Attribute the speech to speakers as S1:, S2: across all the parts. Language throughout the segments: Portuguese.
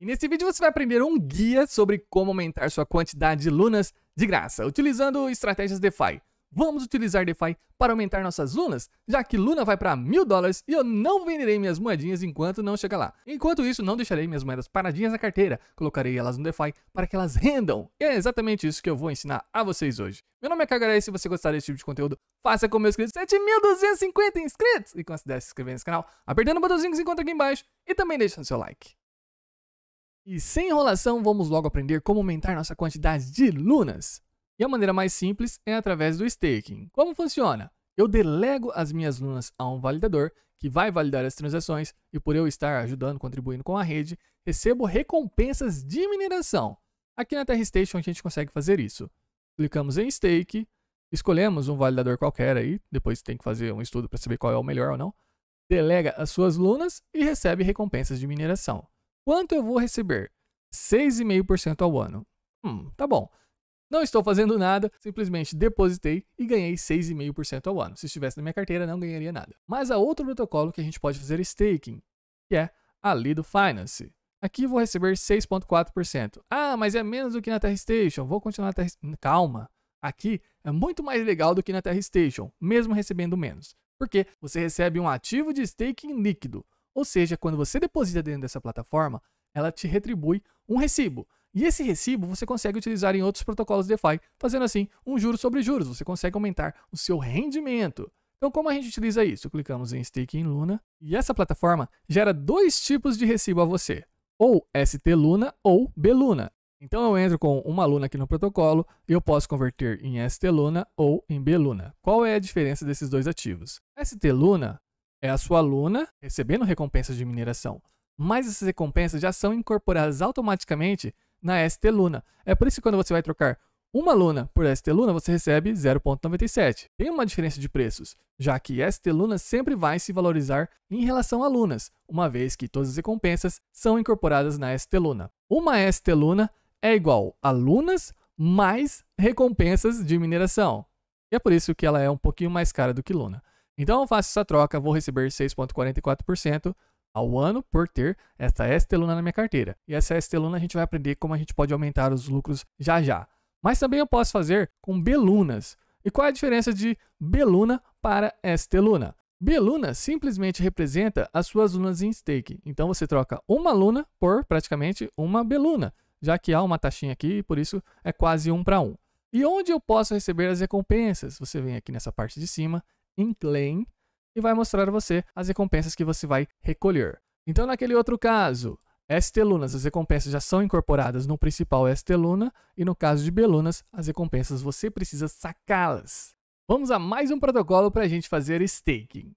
S1: E nesse vídeo você vai aprender um guia sobre como aumentar sua quantidade de lunas de graça, utilizando estratégias DeFi. Vamos utilizar DeFi para aumentar nossas lunas, já que Luna vai para mil dólares e eu não venderei minhas moedinhas enquanto não chegar lá. Enquanto isso, não deixarei minhas moedas paradinhas na carteira, colocarei elas no DeFi para que elas rendam. E é exatamente isso que eu vou ensinar a vocês hoje. Meu nome é Kagaré e se você gostar desse tipo de conteúdo, faça com meus queridos 7.250 inscritos e considere se inscrever nesse canal, apertando o botãozinho que se encontra aqui embaixo e também deixando seu like. E sem enrolação, vamos logo aprender como aumentar nossa quantidade de lunas. E a maneira mais simples é através do staking. Como funciona? Eu delego as minhas lunas a um validador que vai validar as transações e por eu estar ajudando, contribuindo com a rede, recebo recompensas de mineração. Aqui na Terra Station a gente consegue fazer isso. Clicamos em stake, escolhemos um validador qualquer aí, depois tem que fazer um estudo para saber qual é o melhor ou não. Delega as suas lunas e recebe recompensas de mineração. Quanto eu vou receber? 6,5% ao ano. Hum, tá bom. Não estou fazendo nada, simplesmente depositei e ganhei 6,5% ao ano. Se estivesse na minha carteira, não ganharia nada. Mas há outro protocolo que a gente pode fazer staking, que é a Lido Finance. Aqui vou receber 6,4%. Ah, mas é menos do que na Terra Station. Vou continuar na Terra Calma. Aqui é muito mais legal do que na Terra Station, mesmo recebendo menos. Porque você recebe um ativo de staking líquido. Ou seja, quando você deposita dentro dessa plataforma, ela te retribui um recibo. E esse recibo você consegue utilizar em outros protocolos DeFi, fazendo assim um juro sobre juros. Você consegue aumentar o seu rendimento. Então, como a gente utiliza isso? Clicamos em Stake in Luna e essa plataforma gera dois tipos de recibo a você, ou ST Luna ou B Luna. Então, eu entro com uma Luna aqui no protocolo e eu posso converter em ST Luna ou em B Luna. Qual é a diferença desses dois ativos? ST Luna é a sua aluna recebendo recompensas de mineração. Mas essas recompensas já são incorporadas automaticamente na ST Luna. É por isso que quando você vai trocar uma Luna por ST Luna, você recebe 0,97. Tem uma diferença de preços, já que ST Luna sempre vai se valorizar em relação a Lunas, uma vez que todas as recompensas são incorporadas na ST Luna. Uma ST Luna é igual a Lunas mais recompensas de mineração. E é por isso que ela é um pouquinho mais cara do que Luna. Então eu faço essa troca, vou receber 6,44% ao ano por ter essa ST-Luna na minha carteira. E essa ST-Luna a gente vai aprender como a gente pode aumentar os lucros já já. Mas também eu posso fazer com Belunas. E qual é a diferença de Beluna para ST-Luna? simplesmente representa as suas lunas em stake. Então você troca uma luna por praticamente uma Beluna, já que há uma taxinha aqui, e por isso é quase um para um. E onde eu posso receber as recompensas? Você vem aqui nessa parte de cima em claim e vai mostrar a você as recompensas que você vai recolher. Então, naquele outro caso, ST-Lunas, as recompensas já são incorporadas no principal ST-Luna e no caso de belunas as recompensas você precisa sacá-las. Vamos a mais um protocolo para a gente fazer staking.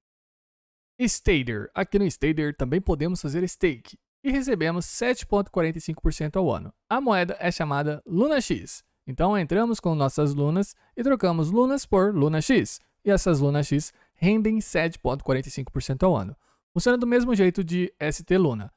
S1: Stader. Aqui no Stader também podemos fazer stake e recebemos 7,45% ao ano. A moeda é chamada Luna X. Então entramos com nossas lunas e trocamos lunas por Luna X e essas Luna X rendem 7,45% ao ano. Funciona do mesmo jeito de ST Luna.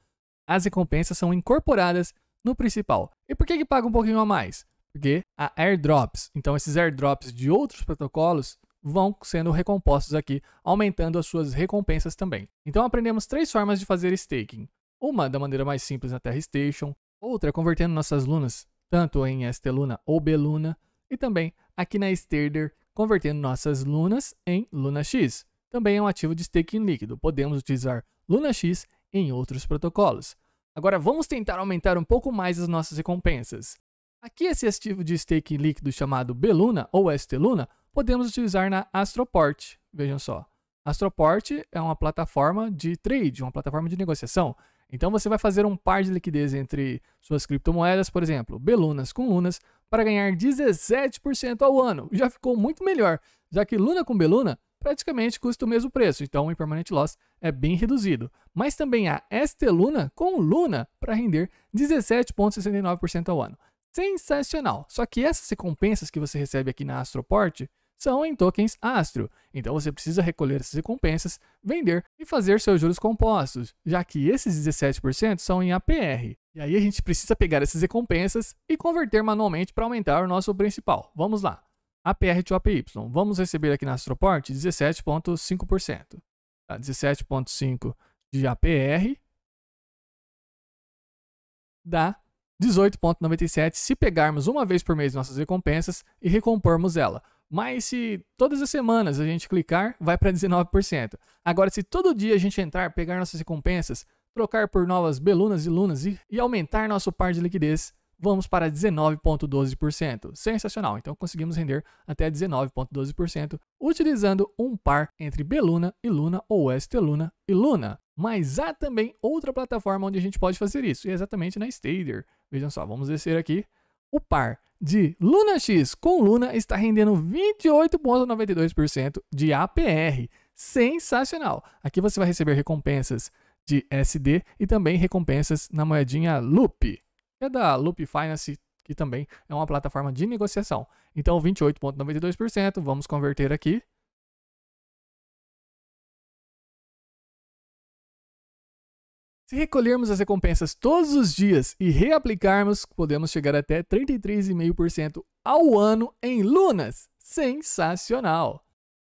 S1: As recompensas são incorporadas no principal. E por que, que paga um pouquinho a mais? Porque há airdrops. Então, esses airdrops de outros protocolos vão sendo recompostos aqui, aumentando as suas recompensas também. Então, aprendemos três formas de fazer staking. Uma da maneira mais simples na Terra Station, outra convertendo nossas lunas tanto em ST Luna ou B Luna, e também aqui na Stader convertendo nossas lunas em Luna X. Também é um ativo de staking líquido. Podemos utilizar Luna X em outros protocolos. Agora vamos tentar aumentar um pouco mais as nossas recompensas. Aqui esse ativo de staking líquido chamado Beluna ou Esteluna podemos utilizar na Astroport. Vejam só. Astroport é uma plataforma de trade, uma plataforma de negociação. Então você vai fazer um par de liquidez entre suas criptomoedas, por exemplo, Belunas com Lunas, para ganhar 17% ao ano. Já ficou muito melhor, já que Luna com Beluna praticamente custa o mesmo preço, então o Impermanent Loss é bem reduzido. Mas também há Esteluna com Luna para render 17,69% ao ano. Sensacional! Só que essas recompensas que você recebe aqui na Astroport são em tokens Astro. Então você precisa recolher essas recompensas, vender e fazer seus juros compostos, já que esses 17% são em APR. E aí a gente precisa pegar essas recompensas e converter manualmente para aumentar o nosso principal. Vamos lá. APR to APY. Vamos receber aqui na Astroport 17,5%. Tá? 17,5% de APR dá 18,97 se pegarmos uma vez por mês nossas recompensas e recompormos ela. Mas se todas as semanas a gente clicar, vai para 19%. Agora, se todo dia a gente entrar, pegar nossas recompensas, trocar por novas belunas e lunas e, e aumentar nosso par de liquidez, vamos para 19,12%. Sensacional! Então conseguimos render até 19,12% utilizando um par entre Beluna e Luna ou Esteluna e Luna. Mas há também outra plataforma onde a gente pode fazer isso, e é exatamente na Stader. Vejam só, vamos descer aqui o par de Luna X com Luna está rendendo 28,92% de APR. Sensacional! Aqui você vai receber recompensas de SD e também recompensas na moedinha Loop, é da Loop Finance, que também é uma plataforma de negociação. Então, 28,92%, vamos converter aqui Se recolhermos as recompensas todos os dias e reaplicarmos, podemos chegar até 33,5% ao ano em lunas. Sensacional!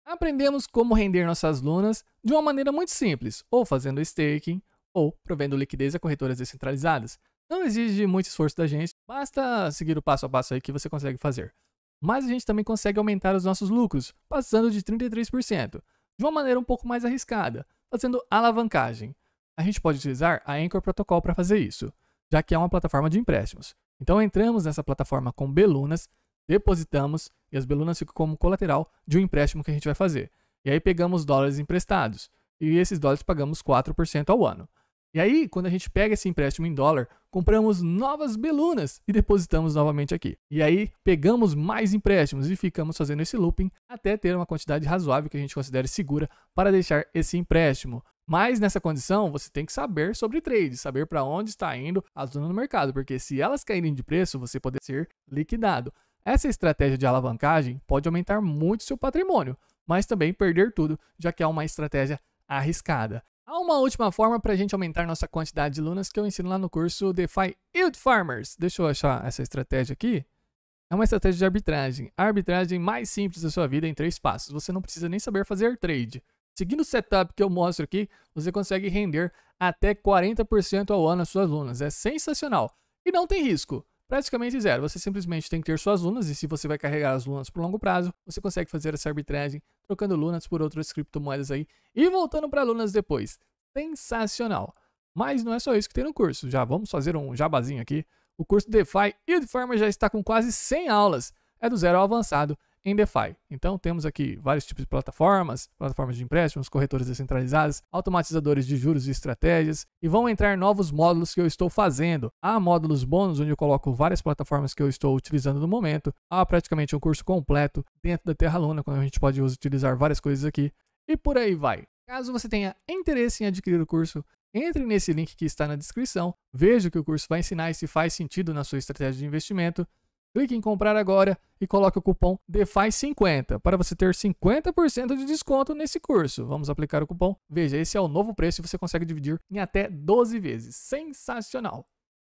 S1: Aprendemos como render nossas lunas de uma maneira muito simples, ou fazendo staking, ou provendo liquidez a corretoras descentralizadas. Não exige muito esforço da gente, basta seguir o passo a passo aí que você consegue fazer. Mas a gente também consegue aumentar os nossos lucros, passando de 33%, de uma maneira um pouco mais arriscada, fazendo alavancagem a gente pode utilizar a Anchor Protocol para fazer isso, já que é uma plataforma de empréstimos. Então entramos nessa plataforma com belunas, depositamos e as belunas ficam como colateral de um empréstimo que a gente vai fazer. E aí pegamos dólares emprestados e esses dólares pagamos 4% ao ano. E aí, quando a gente pega esse empréstimo em dólar, compramos novas belunas e depositamos novamente aqui. E aí, pegamos mais empréstimos e ficamos fazendo esse looping até ter uma quantidade razoável que a gente considere segura para deixar esse empréstimo. Mas nessa condição, você tem que saber sobre trade, saber para onde está indo a zona do mercado, porque se elas caírem de preço, você pode ser liquidado. Essa estratégia de alavancagem pode aumentar muito seu patrimônio, mas também perder tudo, já que é uma estratégia arriscada. Há uma última forma para a gente aumentar nossa quantidade de lunas que eu ensino lá no curso DeFi Yield Farmers. Deixa eu achar essa estratégia aqui. É uma estratégia de arbitragem. A arbitragem mais simples da sua vida em três passos. Você não precisa nem saber fazer trade. Seguindo o setup que eu mostro aqui, você consegue render até 40% ao ano as suas lunas. É sensacional. E não tem risco. Praticamente zero. Você simplesmente tem que ter suas lunas e se você vai carregar as lunas por longo prazo, você consegue fazer essa arbitragem trocando lunas por outras criptomoedas aí e voltando para lunas depois. Sensacional. Mas não é só isso que tem no curso. Já vamos fazer um jabazinho aqui. O curso DeFi e de Farmer já está com quase 100 aulas. É do zero ao avançado em DeFi. Então temos aqui vários tipos de plataformas, plataformas de empréstimos, corretoras descentralizadas, automatizadores de juros e estratégias, e vão entrar novos módulos que eu estou fazendo. Há módulos bônus onde eu coloco várias plataformas que eu estou utilizando no momento, há praticamente um curso completo dentro da Terra Luna, quando a gente pode utilizar várias coisas aqui, e por aí vai. Caso você tenha interesse em adquirir o curso, entre nesse link que está na descrição, veja o que o curso vai ensinar e se faz sentido na sua estratégia de investimento Clique em comprar agora e coloque o cupom DeFi50 para você ter 50% de desconto nesse curso. Vamos aplicar o cupom. Veja, esse é o novo preço e você consegue dividir em até 12 vezes. Sensacional!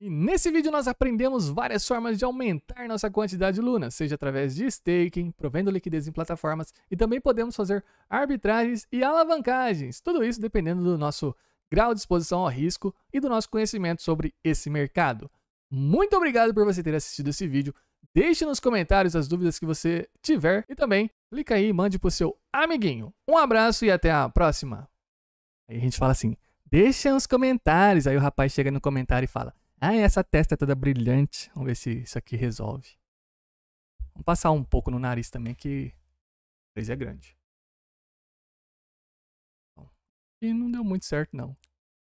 S1: E nesse vídeo nós aprendemos várias formas de aumentar nossa quantidade de Luna, seja através de staking, provendo liquidez em plataformas e também podemos fazer arbitragens e alavancagens. Tudo isso dependendo do nosso grau de exposição ao risco e do nosso conhecimento sobre esse mercado. Muito obrigado por você ter assistido esse vídeo. Deixe nos comentários as dúvidas que você tiver e também clica aí e mande pro seu amiguinho. Um abraço e até a próxima. Aí a gente fala assim: deixa nos comentários. Aí o rapaz chega no comentário e fala: Ah, essa testa é toda brilhante. Vamos ver se isso aqui resolve. Vamos passar um pouco no nariz também, que o é grande. E não deu muito certo, não.